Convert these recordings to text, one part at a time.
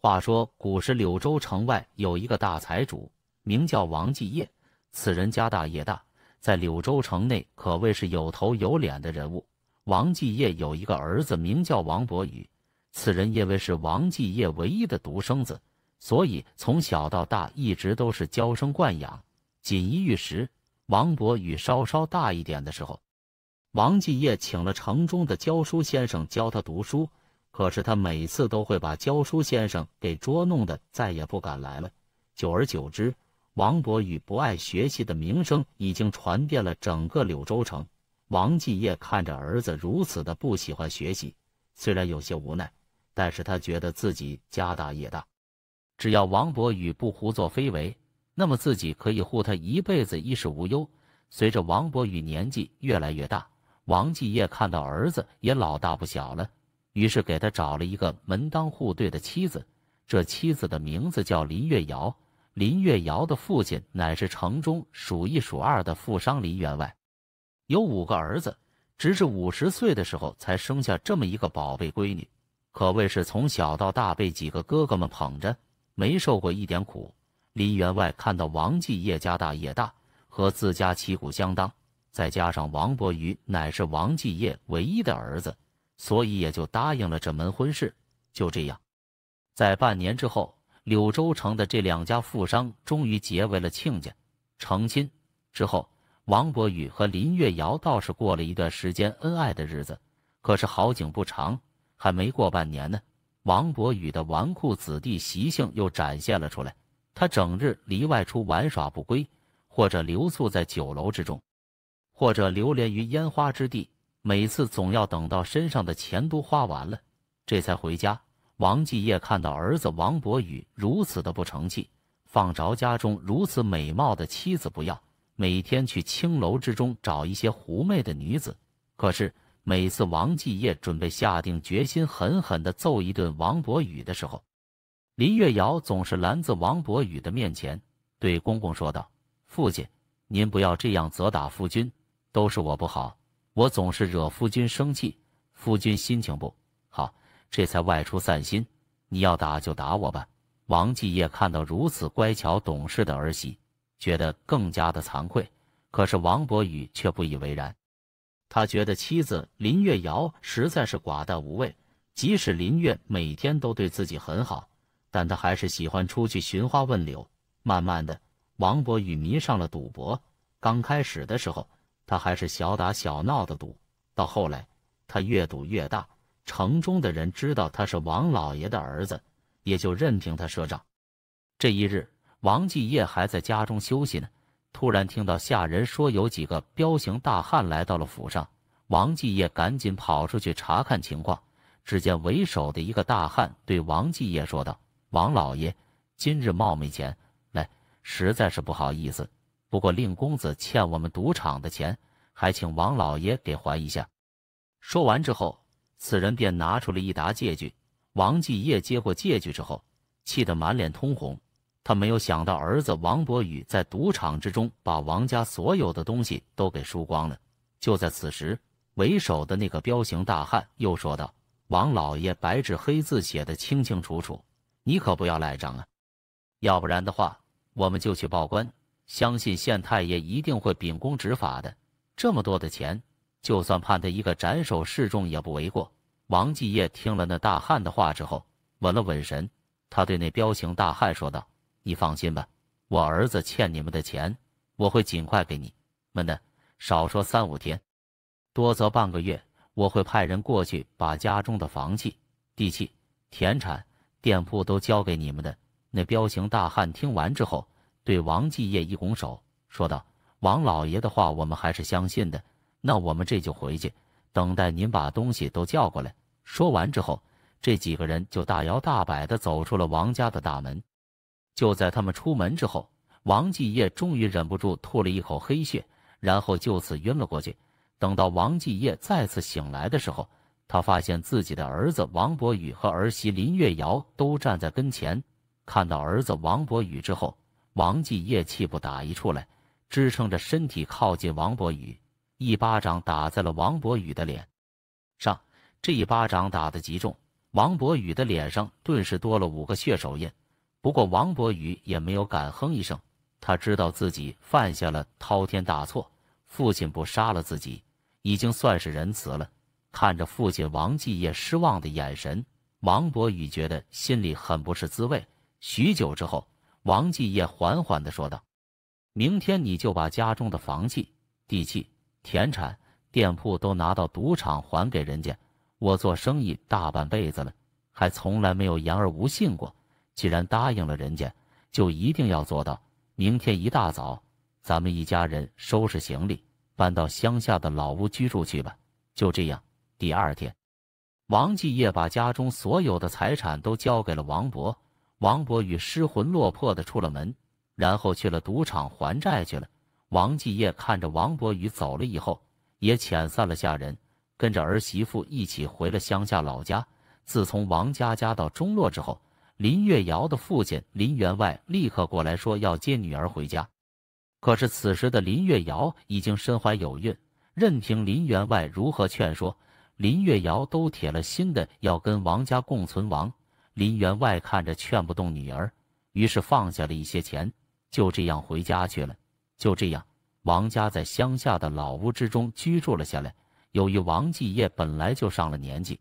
话说，古时柳州城外有一个大财主，名叫王继业。此人家大业大，在柳州城内可谓是有头有脸的人物。王继业有一个儿子，名叫王伯宇。此人因为是王继业唯一的独生子，所以从小到大一直都是娇生惯养，锦衣玉食。王伯宇稍稍大一点的时候，王继业请了城中的教书先生教他读书。可是他每次都会把教书先生给捉弄的，再也不敢来了。久而久之，王博宇不爱学习的名声已经传遍了整个柳州城。王继业看着儿子如此的不喜欢学习，虽然有些无奈，但是他觉得自己家大业大，只要王博宇不胡作非为，那么自己可以护他一辈子衣食无忧。随着王博宇年纪越来越大，王继业看到儿子也老大不小了。于是给他找了一个门当户对的妻子，这妻子的名字叫林月瑶。林月瑶的父亲乃是城中数一数二的富商林员外，有五个儿子，直至五十岁的时候才生下这么一个宝贝闺女，可谓是从小到大被几个哥哥们捧着，没受过一点苦。林员外看到王继业家大业大，和自家旗鼓相当，再加上王伯瑜乃是王继业唯一的儿子。所以也就答应了这门婚事。就这样，在半年之后，柳州城的这两家富商终于结为了亲家，成亲之后，王博宇和林月瑶倒是过了一段时间恩爱的日子。可是好景不长，还没过半年呢，王博宇的纨绔子弟习性又展现了出来，他整日离外出玩耍不归，或者留宿在酒楼之中，或者流连于烟花之地。每次总要等到身上的钱都花完了，这才回家。王继业看到儿子王博宇如此的不成器，放着家中如此美貌的妻子不要，每天去青楼之中找一些狐媚的女子。可是每次王继业准备下定决心狠狠的揍一顿王博宇的时候，林月瑶总是拦自王博宇的面前，对公公说道：“父亲，您不要这样责打夫君，都是我不好。”我总是惹夫君生气，夫君心情不好，这才外出散心。你要打就打我吧。王继业看到如此乖巧懂事的儿媳，觉得更加的惭愧。可是王博宇却不以为然，他觉得妻子林月瑶实在是寡淡无味。即使林月每天都对自己很好，但他还是喜欢出去寻花问柳。慢慢的，王博宇迷上了赌博。刚开始的时候。他还是小打小闹的赌，到后来他越赌越大。城中的人知道他是王老爷的儿子，也就任凭他赊账。这一日，王继业还在家中休息呢，突然听到下人说有几个彪形大汉来到了府上。王继业赶紧跑出去查看情况，只见为首的一个大汉对王继业说道：“王老爷，今日冒昧前来，实在是不好意思。”不过，令公子欠我们赌场的钱，还请王老爷给还一下。说完之后，此人便拿出了一沓借据。王继业接过借据之后，气得满脸通红。他没有想到，儿子王博宇在赌场之中把王家所有的东西都给输光了。就在此时，为首的那个彪形大汉又说道：“王老爷，白纸黑字写的清清楚楚，你可不要赖账啊！要不然的话，我们就去报官。”相信县太爷一定会秉公执法的。这么多的钱，就算判他一个斩首示众也不为过。王继业听了那大汉的话之后，稳了稳神，他对那彪形大汉说道：“你放心吧，我儿子欠你们的钱，我会尽快给你们的，少说三五天，多则半个月，我会派人过去把家中的房契、地契、田产、店铺都交给你们的。”那彪形大汉听完之后。对王继业一拱手，说道：“王老爷的话，我们还是相信的。那我们这就回去，等待您把东西都叫过来。”说完之后，这几个人就大摇大摆地走出了王家的大门。就在他们出门之后，王继业终于忍不住吐了一口黑血，然后就此晕了过去。等到王继业再次醒来的时候，他发现自己的儿子王博宇和儿媳林月瑶都站在跟前。看到儿子王博宇之后，王继业气不打一处来，支撑着身体靠近王博宇，一巴掌打在了王博宇的脸上。这一巴掌打得极重，王博宇的脸上顿时多了五个血手印。不过王博宇也没有敢哼一声，他知道自己犯下了滔天大错，父亲不杀了自己，已经算是仁慈了。看着父亲王继业失望的眼神，王博宇觉得心里很不是滋味。许久之后。王继业缓缓地说道：“明天你就把家中的房契、地契、田产、店铺都拿到赌场还给人家。我做生意大半辈子了，还从来没有言而无信过。既然答应了人家，就一定要做到。明天一大早，咱们一家人收拾行李，搬到乡下的老屋居住去吧。就这样，第二天，王继业把家中所有的财产都交给了王博。王博宇失魂落魄的出了门，然后去了赌场还债去了。王继业看着王博宇走了以后，也遣散了下人，跟着儿媳妇一起回了乡下老家。自从王家家到中落之后，林月瑶的父亲林员外立刻过来说要接女儿回家。可是此时的林月瑶已经身怀有孕，任凭林员外如何劝说，林月瑶都铁了心的要跟王家共存亡。林员外看着劝不动女儿，于是放下了一些钱，就这样回家去了。就这样，王家在乡下的老屋之中居住了下来。由于王继业本来就上了年纪，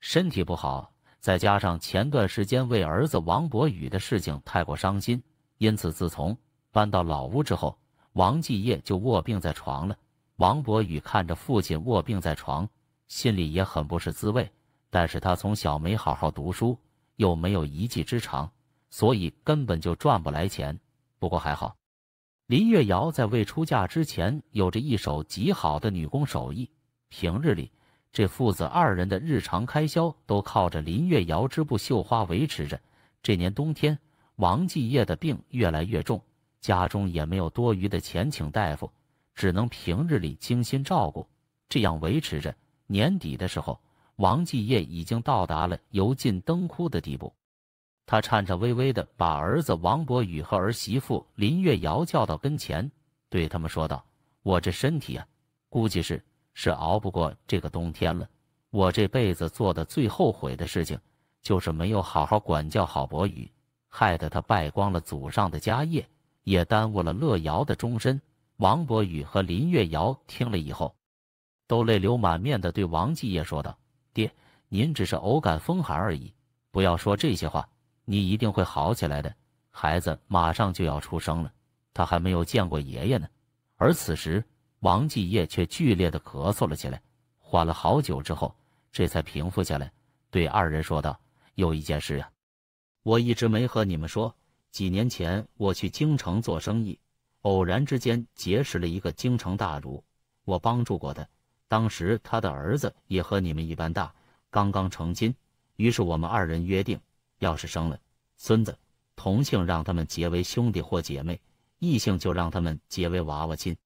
身体不好，再加上前段时间为儿子王博宇的事情太过伤心，因此自从搬到老屋之后，王继业就卧病在床了。王博宇看着父亲卧病在床，心里也很不是滋味，但是他从小没好好读书。又没有一技之长，所以根本就赚不来钱。不过还好，林月瑶在未出嫁之前有着一手极好的女工手艺，平日里这父子二人的日常开销都靠着林月瑶织布绣花维持着。这年冬天，王继业的病越来越重，家中也没有多余的钱请大夫，只能平日里精心照顾，这样维持着。年底的时候。王继业已经到达了油尽灯枯的地步，他颤颤巍巍地把儿子王博宇和儿媳妇林月瑶叫到跟前，对他们说道：“我这身体啊，估计是是熬不过这个冬天了。我这辈子做的最后悔的事情，就是没有好好管教好博宇，害得他败光了祖上的家业，也耽误了乐瑶的终身。”王博宇和林月瑶听了以后，都泪流满面地对王继业说道。爹，您只是偶感风寒而已，不要说这些话，你一定会好起来的。孩子马上就要出生了，他还没有见过爷爷呢。而此时，王继业却剧烈的咳嗽了起来，缓了好久之后，这才平复下来，对二人说道：“有一件事啊，我一直没和你们说，几年前我去京城做生意，偶然之间结识了一个京城大儒，我帮助过他。”当时他的儿子也和你们一般大，刚刚成亲。于是我们二人约定，要是生了孙子，同姓让他们结为兄弟或姐妹，异姓就让他们结为娃娃亲。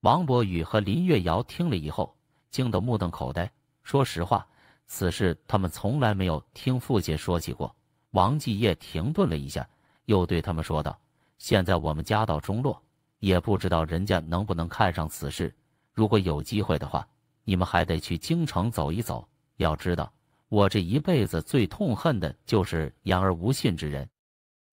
王博宇和林月瑶听了以后，惊得目瞪口呆。说实话，此事他们从来没有听父亲说起过。王继业停顿了一下，又对他们说道：“现在我们家道中落，也不知道人家能不能看上此事。”如果有机会的话，你们还得去京城走一走。要知道，我这一辈子最痛恨的就是言而无信之人。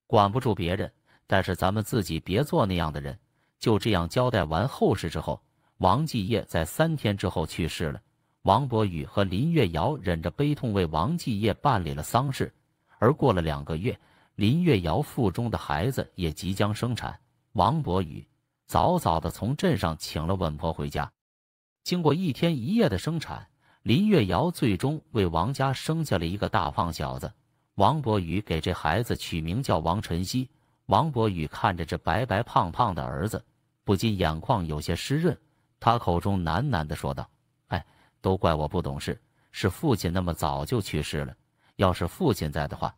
管不住别人，但是咱们自己别做那样的人。就这样交代完后事之后，王继业在三天之后去世了。王博宇和林月瑶忍着悲痛为王继业办理了丧事。而过了两个月，林月瑶腹中的孩子也即将生产。王博宇早早的从镇上请了稳婆回家。经过一天一夜的生产，林月瑶最终为王家生下了一个大胖小子。王博宇给这孩子取名叫王晨曦。王博宇看着这白白胖胖的儿子，不禁眼眶有些湿润，他口中喃喃的说道：“哎，都怪我不懂事，是父亲那么早就去世了。要是父亲在的话，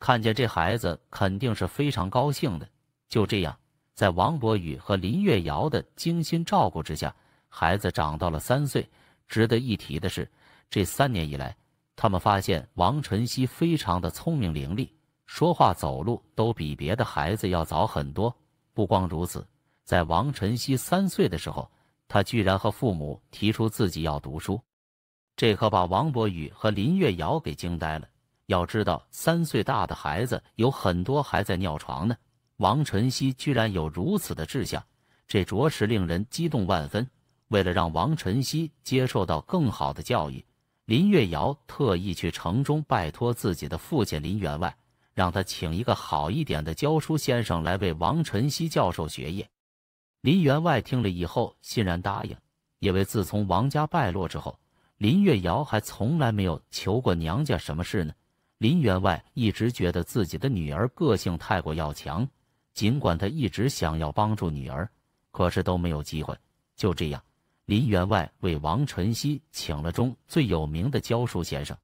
看见这孩子肯定是非常高兴的。”就这样，在王博宇和林月瑶的精心照顾之下。孩子长到了三岁，值得一提的是，这三年以来，他们发现王晨曦非常的聪明伶俐，说话走路都比别的孩子要早很多。不光如此，在王晨曦三岁的时候，他居然和父母提出自己要读书，这可把王博宇和林月瑶给惊呆了。要知道，三岁大的孩子有很多还在尿床呢，王晨曦居然有如此的志向，这着实令人激动万分。为了让王晨曦接受到更好的教育，林月瑶特意去城中拜托自己的父亲林员外，让他请一个好一点的教书先生来为王晨曦教授学业。林员外听了以后欣然答应，因为自从王家败落之后，林月瑶还从来没有求过娘家什么事呢。林员外一直觉得自己的女儿个性太过要强，尽管他一直想要帮助女儿，可是都没有机会。就这样。林员外为王晨曦请了中最有名的教书先生，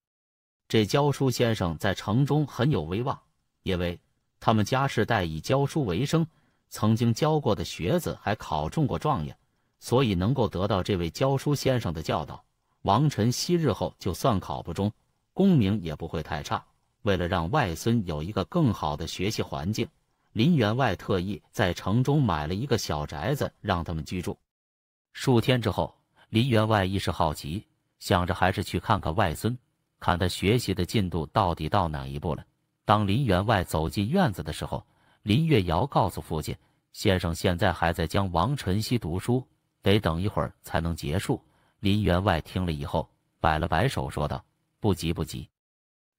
这教书先生在城中很有威望，因为他们家世代以教书为生，曾经教过的学子还考中过状元，所以能够得到这位教书先生的教导，王晨曦日后就算考不中，功名也不会太差。为了让外孙有一个更好的学习环境，林员外特意在城中买了一个小宅子让他们居住。数天之后，林员外一时好奇，想着还是去看看外孙，看他学习的进度到底到哪一步了。当林员外走进院子的时候，林月瑶告诉父亲：“先生现在还在教王晨曦读书，得等一会儿才能结束。”林员外听了以后，摆了摆手，说道：“不急不急，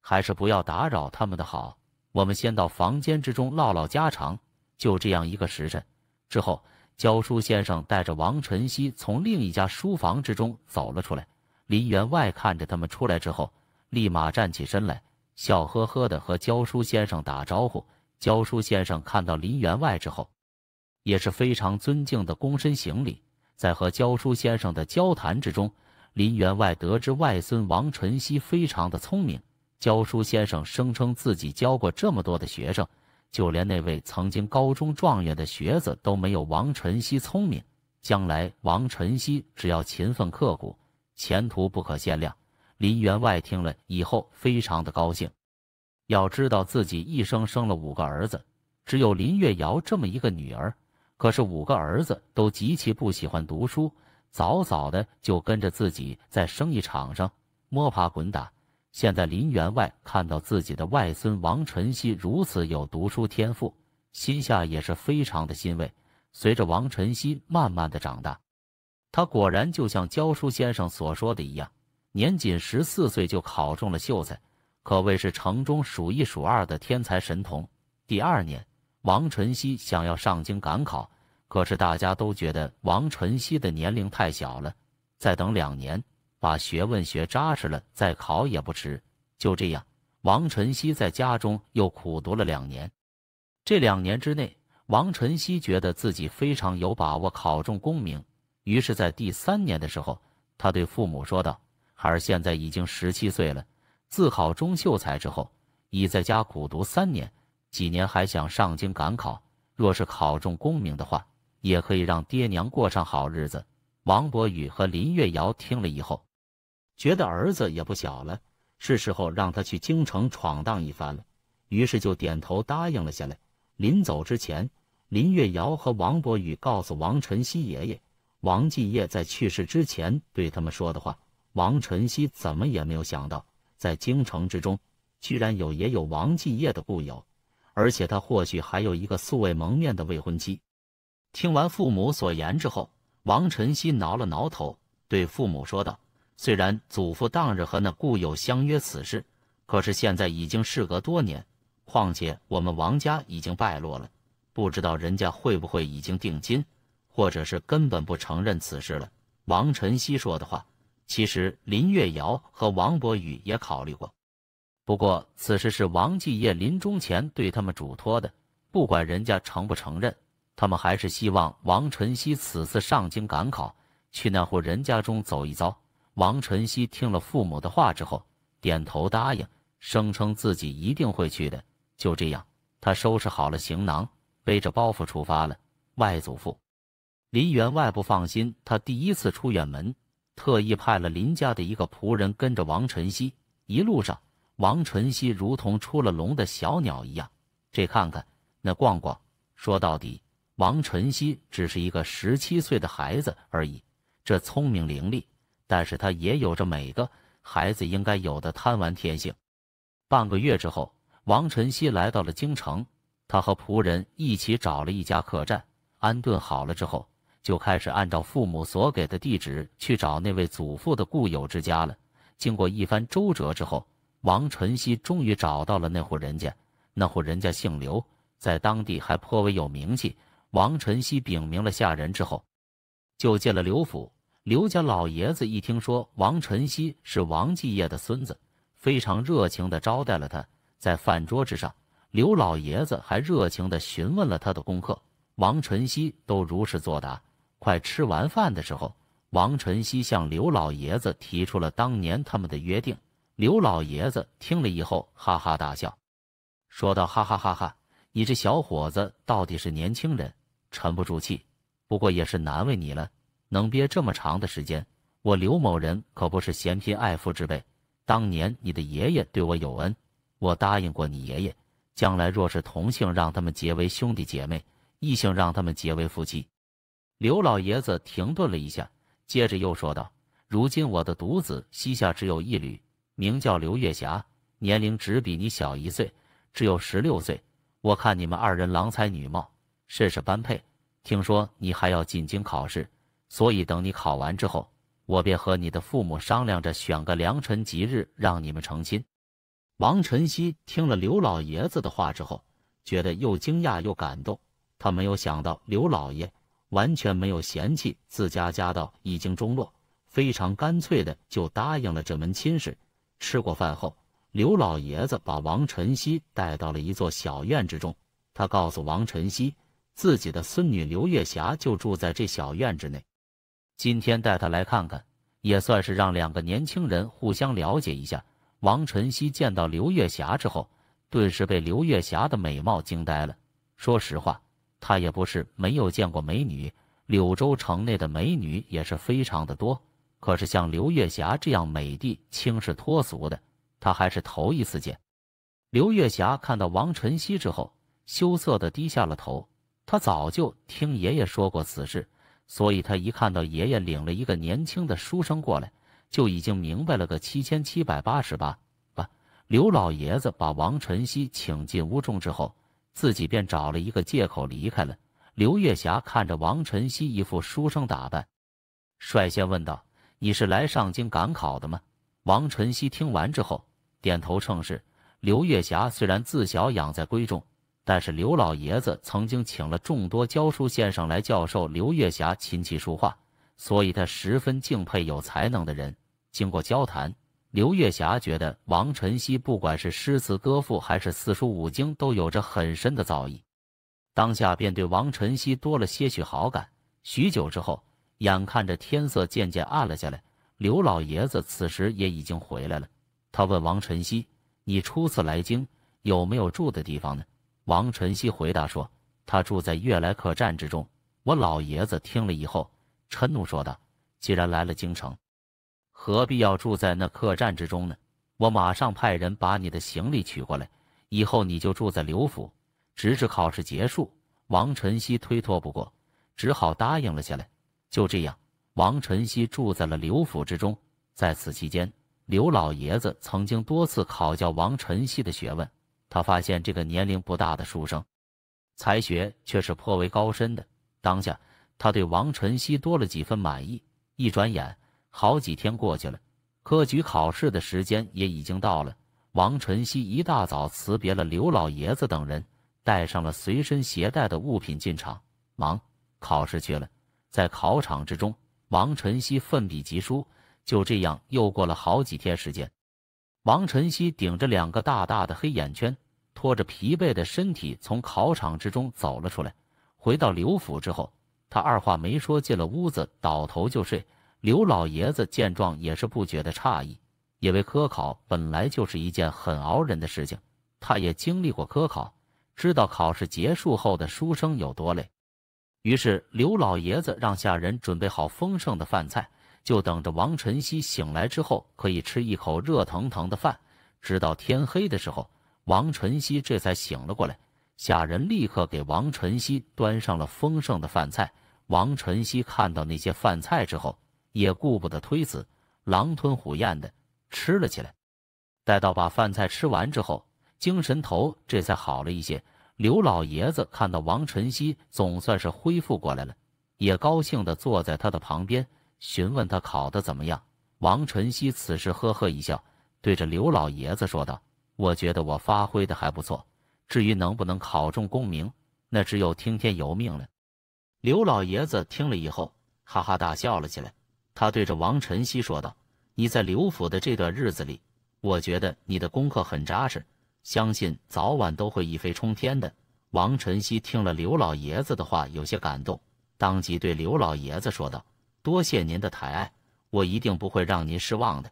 还是不要打扰他们的好。我们先到房间之中唠唠家常。”就这样，一个时辰之后。教书先生带着王晨曦从另一家书房之中走了出来，林员外看着他们出来之后，立马站起身来，笑呵呵的和教书先生打招呼。教书先生看到林员外之后，也是非常尊敬的躬身行礼。在和教书先生的交谈之中，林员外得知外孙王晨曦非常的聪明。教书先生声称自己教过这么多的学生。就连那位曾经高中状元的学子都没有王晨曦聪明，将来王晨曦只要勤奋刻苦，前途不可限量。林员外听了以后非常的高兴，要知道自己一生生了五个儿子，只有林月瑶这么一个女儿，可是五个儿子都极其不喜欢读书，早早的就跟着自己在生意场上摸爬滚打。现在林员外看到自己的外孙王晨曦如此有读书天赋，心下也是非常的欣慰。随着王晨曦慢慢的长大，他果然就像教书先生所说的一样，年仅十四岁就考中了秀才，可谓是城中数一数二的天才神童。第二年，王晨曦想要上京赶考，可是大家都觉得王晨曦的年龄太小了，再等两年。把学问学扎实了，再考也不迟。就这样，王晨曦在家中又苦读了两年。这两年之内，王晨曦觉得自己非常有把握考中功名，于是，在第三年的时候，他对父母说道：“孩儿现在已经十七岁了，自考中秀才之后，已在家苦读三年。几年还想上京赶考，若是考中功名的话，也可以让爹娘过上好日子。”王博宇和林月瑶听了以后。觉得儿子也不小了，是时候让他去京城闯荡一番了。于是就点头答应了下来。临走之前，林月瑶和王博宇告诉王晨曦爷爷，王继业在去世之前对他们说的话。王晨曦怎么也没有想到，在京城之中，居然有也有王继业的故友，而且他或许还有一个素未谋面的未婚妻。听完父母所言之后，王晨曦挠了挠头，对父母说道。虽然祖父当日和那故友相约此事，可是现在已经事隔多年，况且我们王家已经败落了，不知道人家会不会已经定亲，或者是根本不承认此事了。王晨曦说的话，其实林月瑶和王博宇也考虑过，不过此事是王继业临终前对他们嘱托的，不管人家承不承认，他们还是希望王晨曦此次上京赶考，去那户人家中走一遭。王晨曦听了父母的话之后，点头答应，声称自己一定会去的。就这样，他收拾好了行囊，背着包袱出发了。外祖父林员外不放心他第一次出远门，特意派了林家的一个仆人跟着王晨曦。一路上，王晨曦如同出了笼的小鸟一样，这看看，那逛逛。说到底，王晨曦只是一个十七岁的孩子而已，这聪明伶俐。但是他也有着每个孩子应该有的贪玩天性。半个月之后，王晨曦来到了京城，他和仆人一起找了一家客栈，安顿好了之后，就开始按照父母所给的地址去找那位祖父的故友之家了。经过一番周折之后，王晨曦终于找到了那户人家。那户人家姓刘，在当地还颇为有名气。王晨曦禀明了下人之后，就进了刘府。刘家老爷子一听说王晨曦是王继业的孙子，非常热情地招待了他。在饭桌之上，刘老爷子还热情地询问了他的功课，王晨曦都如实作答。快吃完饭的时候，王晨曦向刘老爷子提出了当年他们的约定。刘老爷子听了以后哈哈大笑，说道：“哈哈哈哈，你这小伙子到底是年轻人，沉不住气，不过也是难为你了。”能憋这么长的时间，我刘某人可不是嫌贫爱富之辈。当年你的爷爷对我有恩，我答应过你爷爷，将来若是同姓，让他们结为兄弟姐妹；异姓，让他们结为夫妻。刘老爷子停顿了一下，接着又说道：“如今我的独子膝下只有一女，名叫刘月霞，年龄只比你小一岁，只有十六岁。我看你们二人郎才女貌，甚是般配。听说你还要进京考试。”所以等你考完之后，我便和你的父母商量着选个良辰吉日让你们成亲。王晨曦听了刘老爷子的话之后，觉得又惊讶又感动。他没有想到刘老爷完全没有嫌弃自家家道已经中落，非常干脆的就答应了这门亲事。吃过饭后，刘老爷子把王晨曦带到了一座小院之中，他告诉王晨曦自己的孙女刘月霞就住在这小院之内。今天带他来看看，也算是让两个年轻人互相了解一下。王晨曦见到刘月霞之后，顿时被刘月霞的美貌惊呆了。说实话，他也不是没有见过美女，柳州城内的美女也是非常的多，可是像刘月霞这样美的轻视脱俗的，他还是头一次见。刘月霞看到王晨曦之后，羞涩的低下了头。他早就听爷爷说过此事。所以，他一看到爷爷领了一个年轻的书生过来，就已经明白了个七千七百八十八吧。刘老爷子把王晨曦请进屋中之后，自己便找了一个借口离开了。刘月霞看着王晨曦一副书生打扮，率先问道：“你是来上京赶考的吗？”王晨曦听完之后，点头称是。刘月霞虽然自小养在闺中。但是刘老爷子曾经请了众多教书先生来教授刘月霞琴棋书画，所以他十分敬佩有才能的人。经过交谈，刘月霞觉得王晨曦不管是诗词歌赋还是四书五经都有着很深的造诣，当下便对王晨曦多了些许好感。许久之后，眼看着天色渐渐暗了下来，刘老爷子此时也已经回来了。他问王晨曦：“你初次来京，有没有住的地方呢？”王晨曦回答说：“他住在悦来客栈之中。”我老爷子听了以后，嗔怒说道：“既然来了京城，何必要住在那客栈之中呢？我马上派人把你的行李取过来，以后你就住在刘府，直至考试结束。”王晨曦推脱不过，只好答应了下来。就这样，王晨曦住在了刘府之中。在此期间，刘老爷子曾经多次考教王晨曦的学问。他发现这个年龄不大的书生，才学却是颇为高深的。当下，他对王晨曦多了几分满意。一转眼，好几天过去了，科举考试的时间也已经到了。王晨曦一大早辞别了刘老爷子等人，带上了随身携带的物品进场，忙考试去了。在考场之中，王晨曦奋笔疾书。就这样，又过了好几天时间，王晨曦顶着两个大大的黑眼圈。拖着疲惫的身体从考场之中走了出来，回到刘府之后，他二话没说进了屋子，倒头就睡。刘老爷子见状也是不觉得诧异，因为科考本来就是一件很熬人的事情，他也经历过科考，知道考试结束后的书生有多累。于是，刘老爷子让下人准备好丰盛的饭菜，就等着王晨曦醒来之后可以吃一口热腾腾的饭，直到天黑的时候。王晨曦这才醒了过来，下人立刻给王晨曦端上了丰盛的饭菜。王晨曦看到那些饭菜之后，也顾不得推辞，狼吞虎咽的吃了起来。待到把饭菜吃完之后，精神头这才好了一些。刘老爷子看到王晨曦总算是恢复过来了，也高兴的坐在他的旁边，询问他考得怎么样。王晨曦此时呵呵一笑，对着刘老爷子说道。我觉得我发挥的还不错，至于能不能考中功名，那只有听天由命了。刘老爷子听了以后，哈哈大笑了起来。他对着王晨曦说道：“你在刘府的这段日子里，我觉得你的功课很扎实，相信早晚都会一飞冲天的。”王晨曦听了刘老爷子的话，有些感动，当即对刘老爷子说道：“多谢您的抬爱，我一定不会让您失望的。”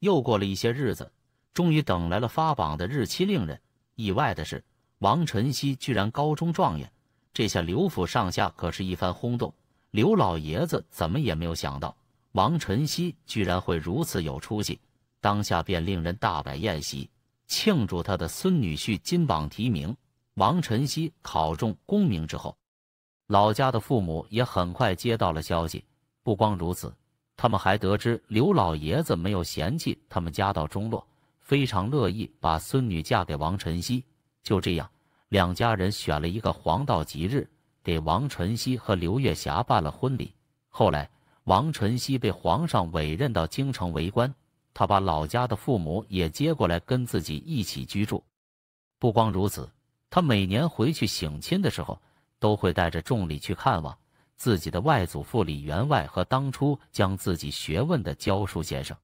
又过了一些日子。终于等来了发榜的日期，令人意外的是，王晨曦居然高中状元，这下刘府上下可是一番轰动。刘老爷子怎么也没有想到，王晨曦居然会如此有出息，当下便令人大摆宴席庆祝他的孙女婿金榜题名。王晨曦考中功名之后，老家的父母也很快接到了消息。不光如此，他们还得知刘老爷子没有嫌弃他们家道中落。非常乐意把孙女嫁给王晨曦，就这样，两家人选了一个黄道吉日，给王晨曦和刘月霞办了婚礼。后来，王晨曦被皇上委任到京城为官，他把老家的父母也接过来跟自己一起居住。不光如此，他每年回去省亲的时候，都会带着重礼去看望自己的外祖父李员外和当初将自己学问的教书先生。